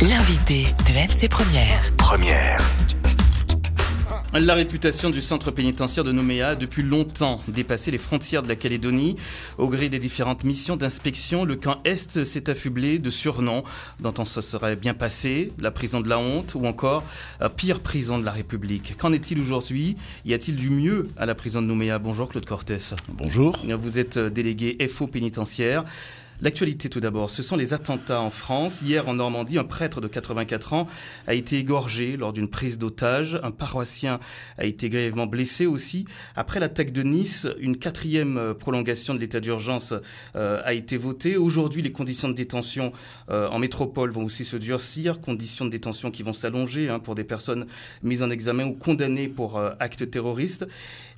L'invité de ses premières. Première. La réputation du centre pénitentiaire de Nouméa a depuis longtemps dépassé les frontières de la Calédonie. Au gré des différentes missions d'inspection, le camp Est s'est affublé de surnoms dont on se serait bien passé, la prison de la honte ou encore euh, pire prison de la République. Qu'en est-il aujourd'hui Y a-t-il du mieux à la prison de Nouméa Bonjour Claude Cortès. Bonjour. Vous êtes euh, délégué FO pénitentiaire. L'actualité tout d'abord, ce sont les attentats en France. Hier en Normandie, un prêtre de 84 ans a été égorgé lors d'une prise d'otage. Un paroissien a été grièvement blessé aussi. Après l'attaque de Nice, une quatrième euh, prolongation de l'état d'urgence euh, a été votée. Aujourd'hui, les conditions de détention euh, en métropole vont aussi se durcir. Conditions de détention qui vont s'allonger hein, pour des personnes mises en examen ou condamnées pour actes terroristes.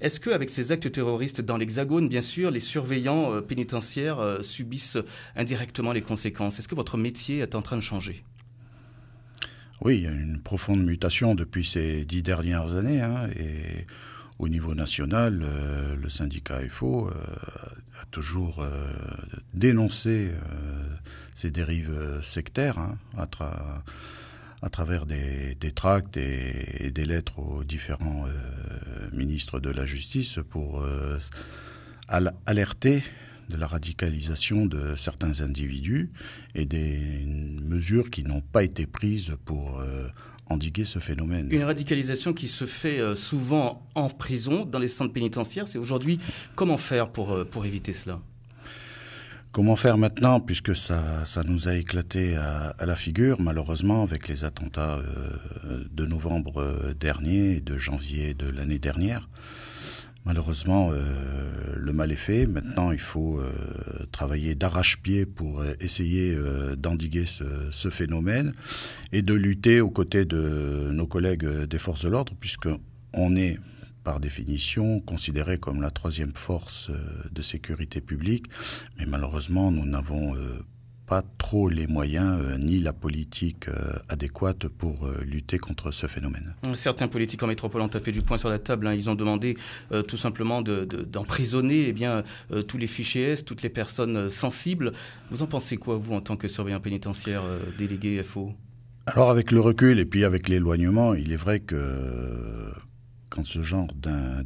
Est-ce que, avec ces actes terroristes dans l'Hexagone, bien sûr, les surveillants pénitentiaires subissent indirectement les conséquences. Est-ce que votre métier est en train de changer Oui, il y a une profonde mutation depuis ces dix dernières années. Hein, et au niveau national, euh, le syndicat FO euh, a toujours euh, dénoncé ces dérives sectaires hein, à, travers des, tracts et, des lettres aux différents ministres de la Justice pour alerter de la radicalisation de certains individus et des mesures qui n'ont pas été prises pour euh, endiguer ce phénomène. Une radicalisation qui se fait euh, souvent en prison, dans les centres pénitentiaires. C'est aujourd'hui comment faire pour, euh, pour éviter cela Comment faire maintenant, puisque ça, nous a éclaté à, la figure, malheureusement, avec les attentats de novembre dernier et de janvier de l'année dernière Malheureusement, mal est fait. Maintenant, il faut euh, travailler d'arrache-pied pour euh, essayer euh, d'endiguer ce, ce, phénomène et de lutter aux côtés de nos collègues des forces de l'ordre, puisqu'on est par définition considéré comme la troisième force de sécurité publique. Mais malheureusement, nous n'avons pas pas trop les moyens euh, ni la politique euh, adéquate pour euh, lutter contre ce phénomène. Certains politiques en métropole ont tapé du poing sur la table. Hein. Ils ont demandé tout simplement d'emprisonner de, eh bien tous les fichiers S, toutes les personnes sensibles. Vous en pensez quoi, vous, en tant que surveillant pénitentiaire délégué FO Alors, avec le recul et puis avec l'éloignement, il est vrai que quand ce genre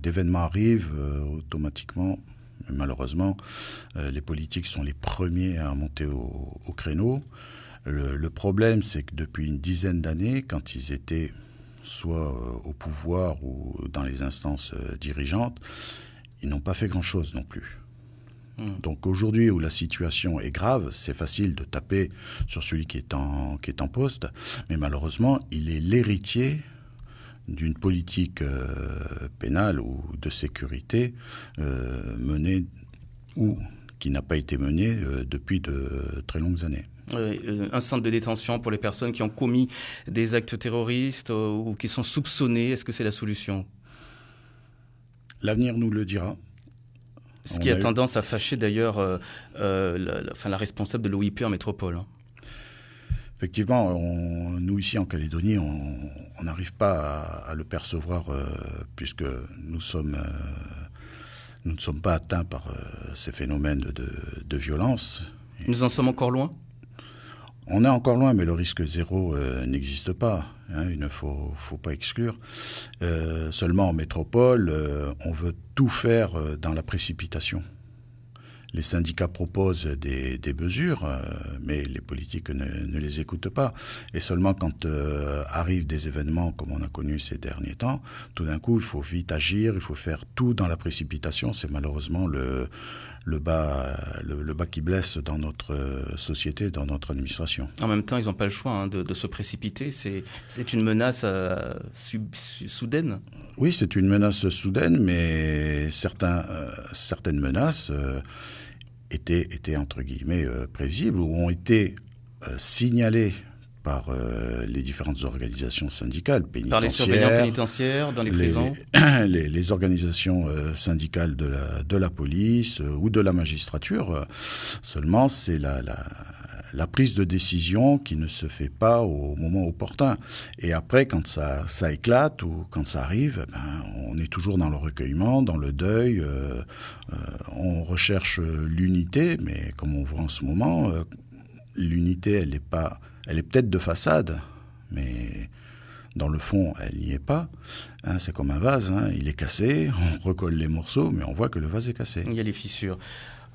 d'événement arrive, automatiquement, Malheureusement, euh, les politiques sont les premiers à monter au, créneau. Le, problème, c'est que depuis une dizaine d'années, quand ils étaient soit euh, au pouvoir ou dans les instances euh, dirigeantes, ils n'ont pas fait grand-chose non plus. Hmm. Donc aujourd'hui où la situation est grave, c'est facile de taper sur celui qui est, en, qui est en poste, mais malheureusement, il est l'héritier d'une politique euh, pénale ou de sécurité euh, menée ou qui n'a pas été menée euh, depuis de très longues années. un centre de détention pour les personnes qui ont commis des actes terroristes ou qui sont soupçonnées, est-ce que c'est la solution L'avenir nous le dira. Ce qui a, tendance à fâcher d'ailleurs la, la, responsable de l'OIP en métropole. Hein effectivement, nous ici en Calédonie, on n'arrive pas à, le percevoir euh, puisque euh, nous ne sommes pas atteints par euh, ces phénomènes de, violence. Nous en sommes encore loin. On est encore loin, mais le risque zéro n'existe pas. Hein, il ne faut pas exclure. seulement en métropole, on veut tout faire dans la précipitation les syndicats proposent des, mesures, euh, mais les politiques ne, les écoutent pas. Et seulement quand euh, arrivent des événements comme on a connu ces derniers temps, tout d'un coup, il faut vite agir, il faut faire tout dans la précipitation. C'est malheureusement le, bas, le, bas qui blesse dans notre euh, société, dans notre administration. En même temps, ils n'ont pas le choix hein, de, se précipiter. C'est une menace soudaine. Oui, c'est une menace soudaine, mais certaines menaces étaient, entre guillemets euh, prévisibles ou ont été euh, signalés par euh, les différentes organisations syndicales pénitentiaires. Par les surveillants pénitentiaires, dans les prisons Les, organisations syndicales de la, de la police ou de la magistrature. Seulement, c'est la, la, la prise de décision qui ne se fait pas au moment opportun. Et après, quand ça, éclate ou quand ça arrive, eh ben, on est toujours dans le recueillement, dans le deuil. Euh, euh, on recherche l'unité, mais comme on voit en ce moment, euh, l'unité, elle est pas, elle est peut-être de façade, mais dans le fond, elle n'y est pas. Hein, c'est comme un vase, hein, il est cassé, on recolle les morceaux, mais on voit que le vase est cassé. Il y a les fissures.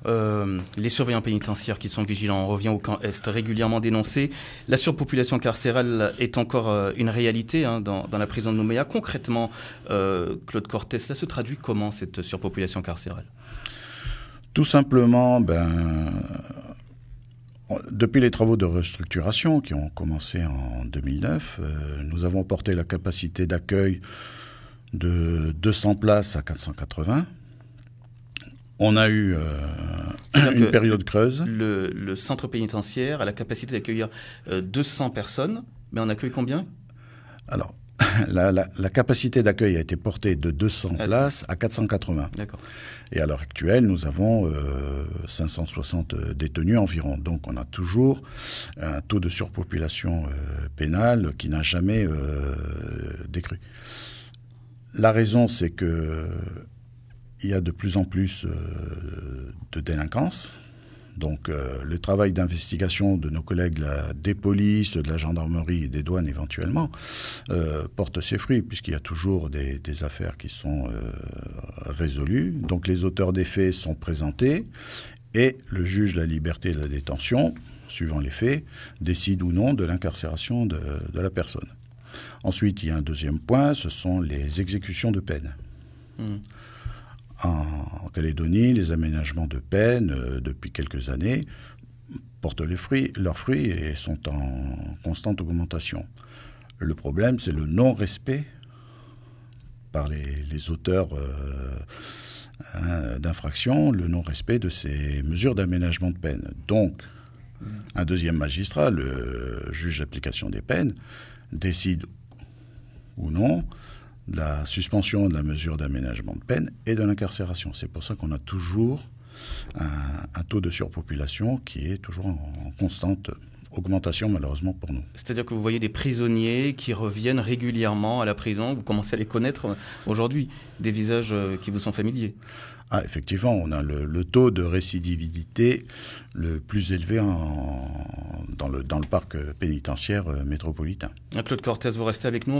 Euh, les surveillants pénitentiaires qui sont vigilants, on revient au camp Est, régulièrement dénoncé. La surpopulation carcérale est encore euh, une réalité hein, dans, la prison de Nouméa. Concrètement, euh, Claude Cortès, cela se traduit comment cette surpopulation carcérale Tout simplement, ben, depuis les travaux de restructuration qui ont commencé en 2009, nous avons porté la capacité d'accueil de 200 places à 480. On a eu euh, une période creuse. Le, centre pénitentiaire a la capacité d'accueillir 200 euh, personnes, mais on accueille combien Alors, la, capacité d'accueil a été portée de 200 ah, places à 480. D'accord. Et à l'heure actuelle, nous avons 560 euh, détenus environ. Donc, on a toujours un taux de surpopulation pénale qui n'a jamais décru. La raison, c'est que il y a de plus en plus euh, de délinquance. Donc euh, le travail d'investigation de nos collègues des polices, de la gendarmerie et des douanes éventuellement euh, porte ses fruits puisqu'il y a toujours des, affaires qui sont résolues. Donc les auteurs des faits sont présentés et le juge de la liberté de la détention, suivant les faits, décide ou non de l'incarcération de, la personne. Ensuite, il y a un deuxième point, ce sont les exécutions de peine. Mmh en Calédonie, les aménagements de peine euh, depuis quelques années portent leurs fruits et sont en constante augmentation. Le problème, c'est le non-respect par les, auteurs euh, hein, d'infractions, le non-respect de ces mesures d'aménagement de peine. Donc, un deuxième magistrat, le juge d'application des peines, décide ou non de la suspension de la mesure d'aménagement de peine et de l'incarcération. C'est pour ça qu'on a toujours un, taux de surpopulation qui est toujours en, constante augmentation malheureusement pour nous. C'est-à-dire que vous voyez des prisonniers qui reviennent régulièrement à la prison, vous commencez à les connaître aujourd'hui, des visages euh, qui vous sont familiers. Ah, effectivement, on a le, taux de récidivité le plus élevé en, dans, le, dans le parc pénitentiaire euh, métropolitain. Ah, Claude Cortez, vous restez avec nous.